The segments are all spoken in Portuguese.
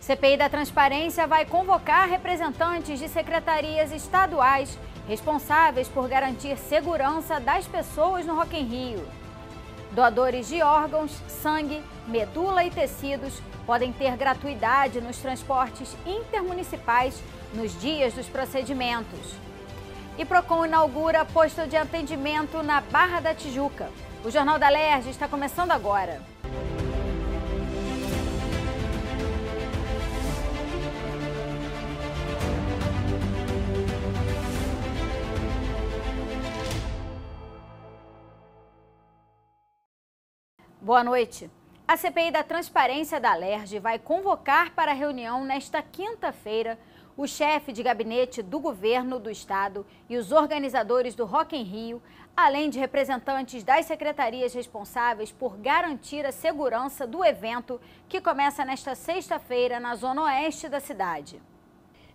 CPI da Transparência vai convocar representantes de secretarias estaduais responsáveis por garantir segurança das pessoas no Rock em Rio. Doadores de órgãos, sangue, medula e tecidos podem ter gratuidade nos transportes intermunicipais nos dias dos procedimentos. E Procon inaugura posto de atendimento na Barra da Tijuca. O Jornal da Lerge está começando agora. Boa noite. A CPI da Transparência da LERJ vai convocar para reunião nesta quinta-feira o chefe de gabinete do governo do estado e os organizadores do Rock em Rio, além de representantes das secretarias responsáveis por garantir a segurança do evento que começa nesta sexta-feira na zona oeste da cidade.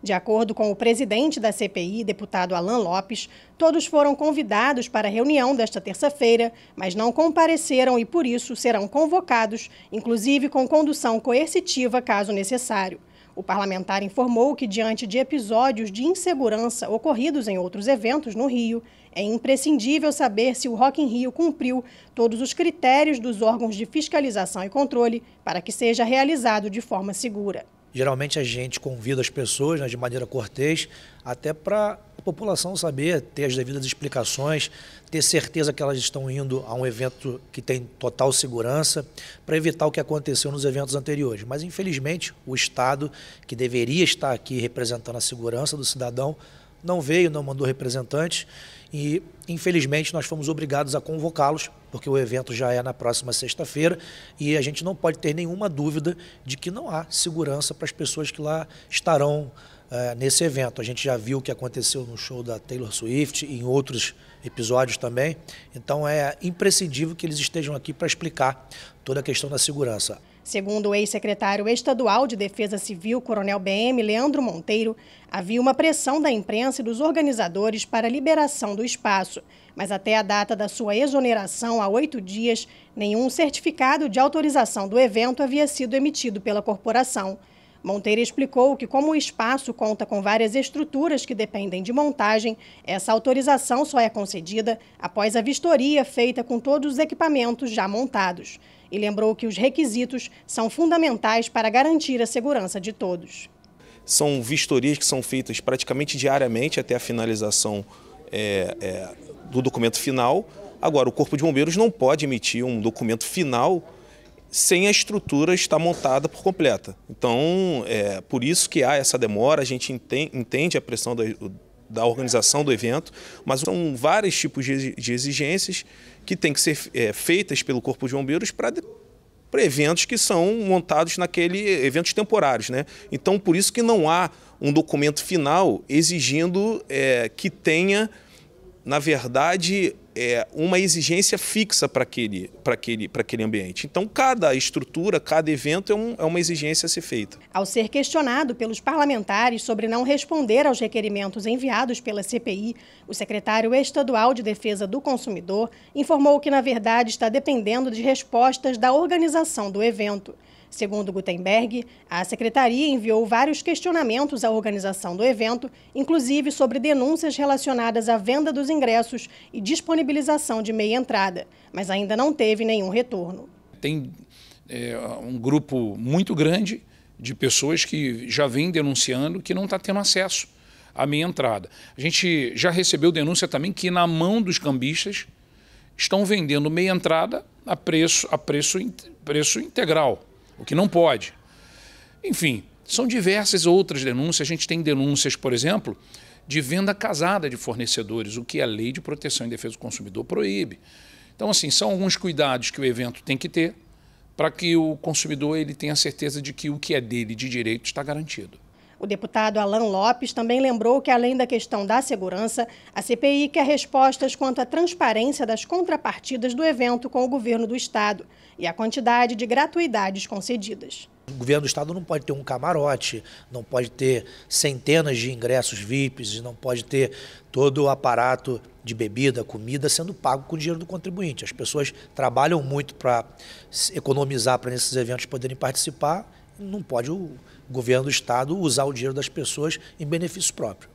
De acordo com o presidente da CPI, deputado Alain Lopes, todos foram convidados para a reunião desta terça-feira, mas não compareceram e, por isso, serão convocados, inclusive com condução coercitiva, caso necessário. O parlamentar informou que, diante de episódios de insegurança ocorridos em outros eventos no Rio, é imprescindível saber se o Rock in Rio cumpriu todos os critérios dos órgãos de fiscalização e controle para que seja realizado de forma segura. Geralmente a gente convida as pessoas né, de maneira cortês, até para a população saber, ter as devidas explicações, ter certeza que elas estão indo a um evento que tem total segurança, para evitar o que aconteceu nos eventos anteriores. Mas, infelizmente, o Estado, que deveria estar aqui representando a segurança do cidadão, não veio, não mandou representantes e, infelizmente, nós fomos obrigados a convocá-los, porque o evento já é na próxima sexta-feira e a gente não pode ter nenhuma dúvida de que não há segurança para as pessoas que lá estarão uh, nesse evento. A gente já viu o que aconteceu no show da Taylor Swift e em outros episódios também, então é imprescindível que eles estejam aqui para explicar toda a questão da segurança. Segundo o ex-secretário estadual de Defesa Civil, Coronel BM Leandro Monteiro, havia uma pressão da imprensa e dos organizadores para a liberação do espaço, mas até a data da sua exoneração, há oito dias, nenhum certificado de autorização do evento havia sido emitido pela corporação. Monteiro explicou que, como o espaço conta com várias estruturas que dependem de montagem, essa autorização só é concedida após a vistoria feita com todos os equipamentos já montados. E lembrou que os requisitos são fundamentais para garantir a segurança de todos. São vistorias que são feitas praticamente diariamente até a finalização é, é, do documento final. Agora, o Corpo de Bombeiros não pode emitir um documento final sem a estrutura estar montada por completa. Então, é por isso que há essa demora, a gente entende a pressão da, da organização do evento, mas são vários tipos de exigências que têm que ser é, feitas pelo Corpo de Bombeiros para eventos que são montados naquele eventos temporários, né? Então por isso que não há um documento final exigindo é, que tenha na verdade, é uma exigência fixa para aquele, aquele, aquele ambiente. Então, cada estrutura, cada evento é, um, é uma exigência a ser feita. Ao ser questionado pelos parlamentares sobre não responder aos requerimentos enviados pela CPI, o secretário estadual de Defesa do Consumidor informou que, na verdade, está dependendo de respostas da organização do evento. Segundo Gutenberg, a secretaria enviou vários questionamentos à organização do evento, inclusive sobre denúncias relacionadas à venda dos ingressos e disponibilização de meia entrada, mas ainda não teve nenhum retorno. Tem é, um grupo muito grande de pessoas que já vem denunciando que não está tendo acesso à meia entrada. A gente já recebeu denúncia também que na mão dos cambistas estão vendendo meia entrada a preço, a preço, preço integral o que não pode. Enfim, são diversas outras denúncias. A gente tem denúncias, por exemplo, de venda casada de fornecedores, o que a Lei de Proteção e Defesa do Consumidor proíbe. Então, assim, são alguns cuidados que o evento tem que ter para que o consumidor ele tenha certeza de que o que é dele de direito está garantido. O deputado Alain Lopes também lembrou que, além da questão da segurança, a CPI quer respostas quanto à transparência das contrapartidas do evento com o governo do Estado e a quantidade de gratuidades concedidas. O governo do Estado não pode ter um camarote, não pode ter centenas de ingressos VIPs, não pode ter todo o aparato de bebida, comida sendo pago com o dinheiro do contribuinte. As pessoas trabalham muito para economizar para nesses eventos poderem participar, não pode o o governo do Estado usar o dinheiro das pessoas em benefício próprio.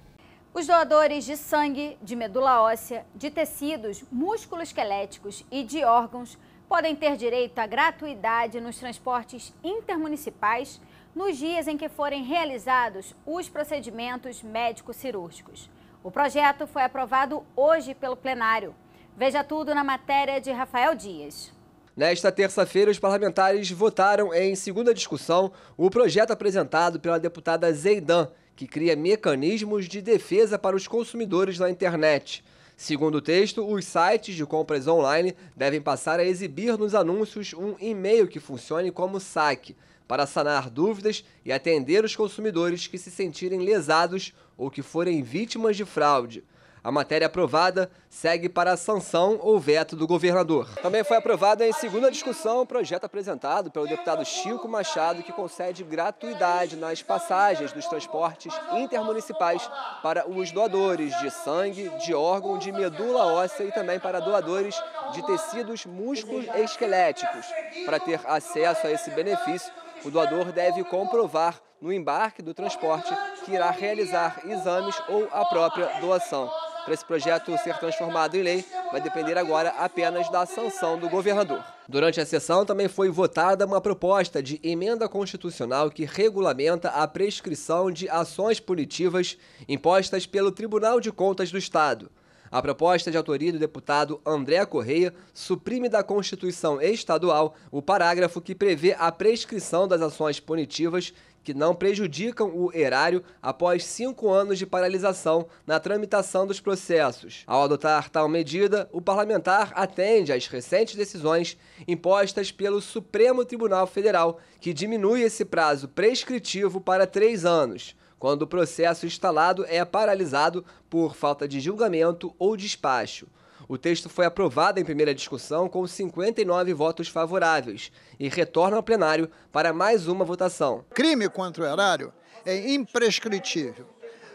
Os doadores de sangue, de medula óssea, de tecidos, músculos esqueléticos e de órgãos podem ter direito à gratuidade nos transportes intermunicipais nos dias em que forem realizados os procedimentos médico-cirúrgicos. O projeto foi aprovado hoje pelo plenário. Veja tudo na matéria de Rafael Dias. Nesta terça-feira, os parlamentares votaram em segunda discussão o projeto apresentado pela deputada Zeidan, que cria mecanismos de defesa para os consumidores na internet. Segundo o texto, os sites de compras online devem passar a exibir nos anúncios um e-mail que funcione como saque, para sanar dúvidas e atender os consumidores que se sentirem lesados ou que forem vítimas de fraude. A matéria aprovada segue para a sanção ou veto do governador. Também foi aprovado em segunda discussão o projeto apresentado pelo deputado Chico Machado, que concede gratuidade nas passagens dos transportes intermunicipais para os doadores de sangue, de órgão, de medula óssea e também para doadores de tecidos músculos esqueléticos. Para ter acesso a esse benefício, o doador deve comprovar no embarque do transporte que irá realizar exames ou a própria doação para esse projeto ser transformado em lei vai depender agora apenas da sanção do governador. Durante a sessão também foi votada uma proposta de emenda constitucional que regulamenta a prescrição de ações punitivas impostas pelo Tribunal de Contas do Estado. A proposta é de autoria do deputado André Correia suprime da Constituição Estadual o parágrafo que prevê a prescrição das ações punitivas que não prejudicam o erário após cinco anos de paralisação na tramitação dos processos. Ao adotar tal medida, o parlamentar atende às recentes decisões impostas pelo Supremo Tribunal Federal, que diminui esse prazo prescritivo para três anos quando o processo instalado é paralisado por falta de julgamento ou despacho. O texto foi aprovado em primeira discussão com 59 votos favoráveis e retorna ao plenário para mais uma votação. Crime contra o erário é imprescritível.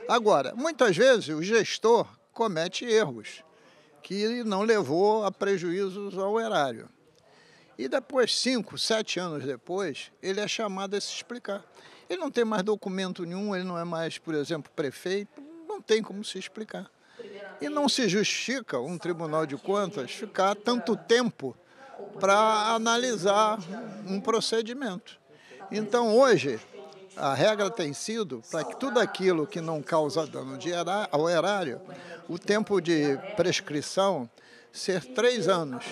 Agora, muitas vezes o gestor comete erros que não levou a prejuízos ao erário. E depois, cinco, sete anos depois, ele é chamado a se explicar. Ele não tem mais documento nenhum, ele não é mais, por exemplo, prefeito, não tem como se explicar. E não se justifica um tribunal de contas ficar tanto tempo para analisar um procedimento. Então, hoje, a regra tem sido para que tudo aquilo que não causa dano ao erário, o tempo de prescrição ser três anos.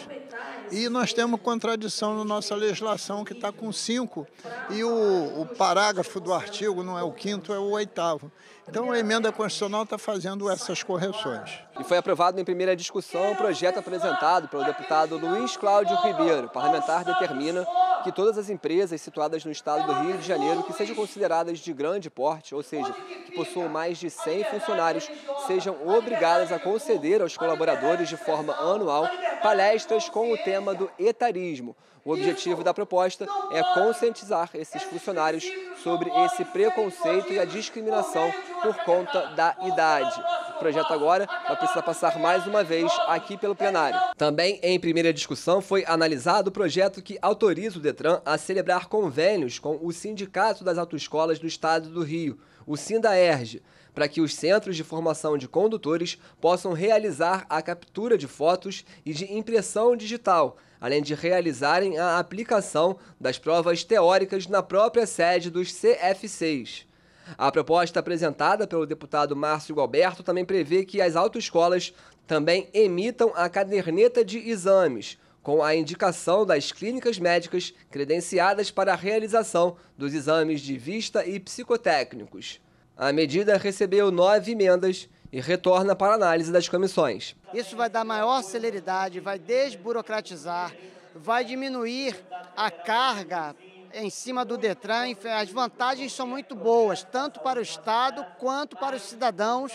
E nós temos contradição na nossa legislação, que está com cinco, e o, o, parágrafo do artigo não é o quinto, é o oitavo. Então a emenda constitucional está fazendo essas correções. E foi aprovado em primeira discussão o projeto apresentado pelo deputado Luiz Cláudio Ribeiro. O parlamentar determina que todas as empresas situadas no estado do Rio de Janeiro que sejam consideradas de grande porte, ou seja, que possuam mais de 100 funcionários, sejam obrigadas a conceder aos colaboradores de forma anual palestras com o tema tema do etarismo. O objetivo da proposta é conscientizar esses funcionários sobre esse preconceito e a discriminação por conta da idade. O projeto agora vai precisar passar mais uma vez aqui pelo plenário. Também em primeira discussão foi analisado o projeto que autoriza o Detran a celebrar convênios com o Sindicato das Autoescolas do Estado do Rio, o Sindaerge para que os centros de formação de condutores possam realizar a captura de fotos e de impressão digital, além de realizarem a aplicação das provas teóricas na própria sede dos CFCs. A proposta apresentada pelo deputado Márcio Gualberto também prevê que as autoescolas também emitam a caderneta de exames, com a indicação das clínicas médicas credenciadas para a realização dos exames de vista e psicotécnicos. A medida recebeu nove emendas e retorna para análise das comissões. Isso vai dar maior celeridade, vai desburocratizar, vai diminuir a carga em cima do Detran. As vantagens são muito boas, tanto para o Estado quanto para os cidadãos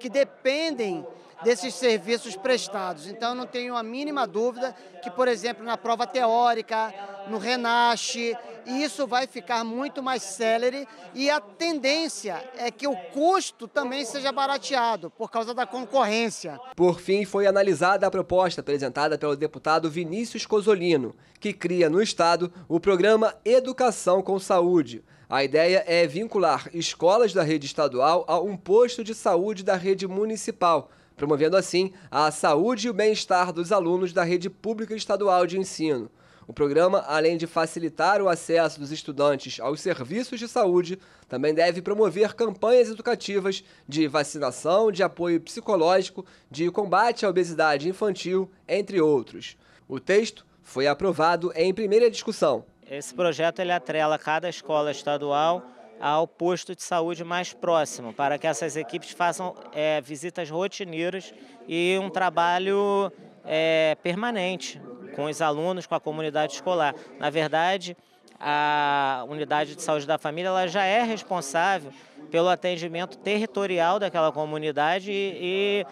que dependem desses serviços prestados. Então, não tenho a mínima dúvida que, por exemplo, na prova teórica, no Renasce, isso vai ficar muito mais célere e a tendência é que o custo também seja barateado por causa da concorrência. Por fim, foi analisada a proposta apresentada pelo deputado Vinícius Cosolino, que cria no Estado o programa Educação com Saúde. A ideia é vincular escolas da rede estadual a um posto de saúde da rede municipal promovendo assim a saúde e o bem-estar dos alunos da rede pública estadual de ensino. O programa, além de facilitar o acesso dos estudantes aos serviços de saúde, também deve promover campanhas educativas de vacinação, de apoio psicológico, de combate à obesidade infantil, entre outros. O texto foi aprovado em primeira discussão. Esse projeto ele atrela cada escola estadual ao posto de saúde mais próximo, para que essas equipes façam é, visitas rotineiras e um trabalho é, permanente com os alunos, com a comunidade escolar. Na verdade, a unidade de saúde da família ela já é responsável pelo atendimento territorial daquela comunidade e, e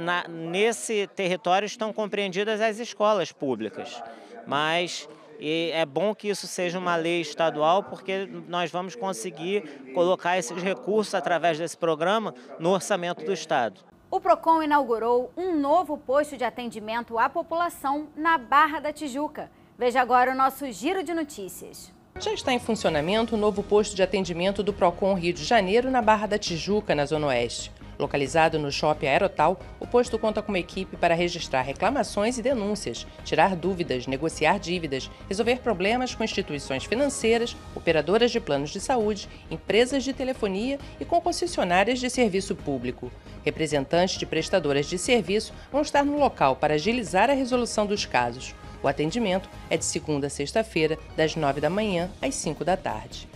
na, nesse território estão compreendidas as escolas públicas. Mas e é bom que isso seja uma lei estadual, porque nós vamos conseguir colocar esses recursos através desse programa no orçamento do Estado. O PROCON inaugurou um novo posto de atendimento à população na Barra da Tijuca. Veja agora o nosso giro de notícias. Já está em funcionamento o novo posto de atendimento do PROCON Rio de Janeiro, na Barra da Tijuca, na Zona Oeste. Localizado no shopping Aerotal, o posto conta com uma equipe para registrar reclamações e denúncias, tirar dúvidas, negociar dívidas, resolver problemas com instituições financeiras, operadoras de planos de saúde, empresas de telefonia e com concessionárias de serviço público. Representantes de prestadoras de serviço vão estar no local para agilizar a resolução dos casos. O atendimento é de segunda a sexta-feira, das 9 da manhã às 5 da tarde.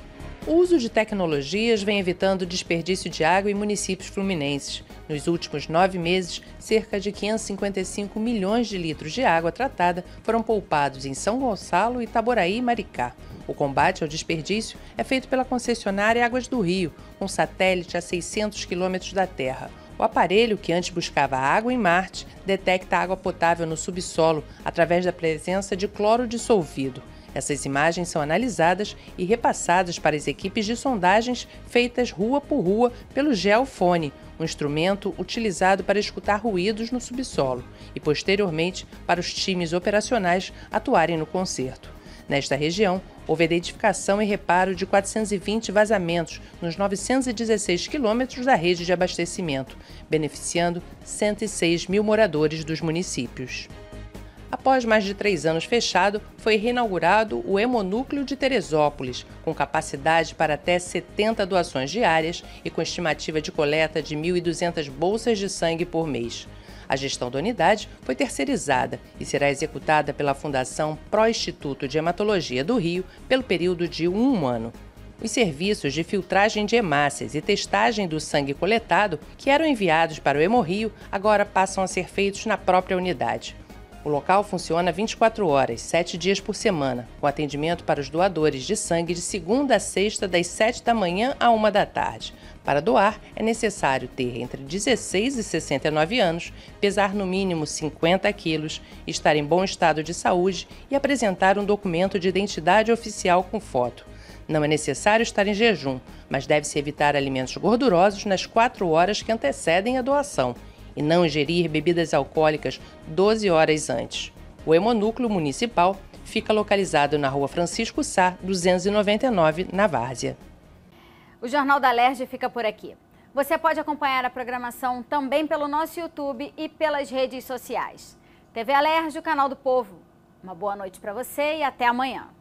O uso de tecnologias vem evitando o desperdício de água em municípios fluminenses. Nos últimos nove meses, cerca de 555 milhões de litros de água tratada foram poupados em São Gonçalo, Itaboraí e Maricá. O combate ao desperdício é feito pela concessionária Águas do Rio, um satélite a 600 quilômetros da Terra. O aparelho, que antes buscava água em Marte, detecta água potável no subsolo através da presença de cloro dissolvido. Essas imagens são analisadas e repassadas para as equipes de sondagens feitas rua por rua pelo geofone, um instrumento utilizado para escutar ruídos no subsolo e, posteriormente, para os times operacionais atuarem no concerto. Nesta região, houve a identificação e reparo de 420 vazamentos nos 916 quilômetros da rede de abastecimento, beneficiando 106 mil moradores dos municípios. Após mais de três anos fechado, foi reinaugurado o Hemonúcleo de Teresópolis, com capacidade para até 70 doações diárias e com estimativa de coleta de 1.200 bolsas de sangue por mês. A gestão da unidade foi terceirizada e será executada pela Fundação Pro Instituto de Hematologia do Rio pelo período de um ano. Os serviços de filtragem de hemácias e testagem do sangue coletado, que eram enviados para o Hemorrio, agora passam a ser feitos na própria unidade. O local funciona 24 horas, 7 dias por semana, com atendimento para os doadores de sangue de segunda a sexta, das 7 da manhã à 1 da tarde. Para doar, é necessário ter entre 16 e 69 anos, pesar no mínimo 50 quilos, estar em bom estado de saúde e apresentar um documento de identidade oficial com foto. Não é necessário estar em jejum, mas deve-se evitar alimentos gordurosos nas 4 horas que antecedem a doação e não ingerir bebidas alcoólicas 12 horas antes. O hemonúcleo municipal fica localizado na rua Francisco Sá, 299, na Várzea. O Jornal da Lerge fica por aqui. Você pode acompanhar a programação também pelo nosso YouTube e pelas redes sociais. TV Alerj, o canal do povo. Uma boa noite para você e até amanhã.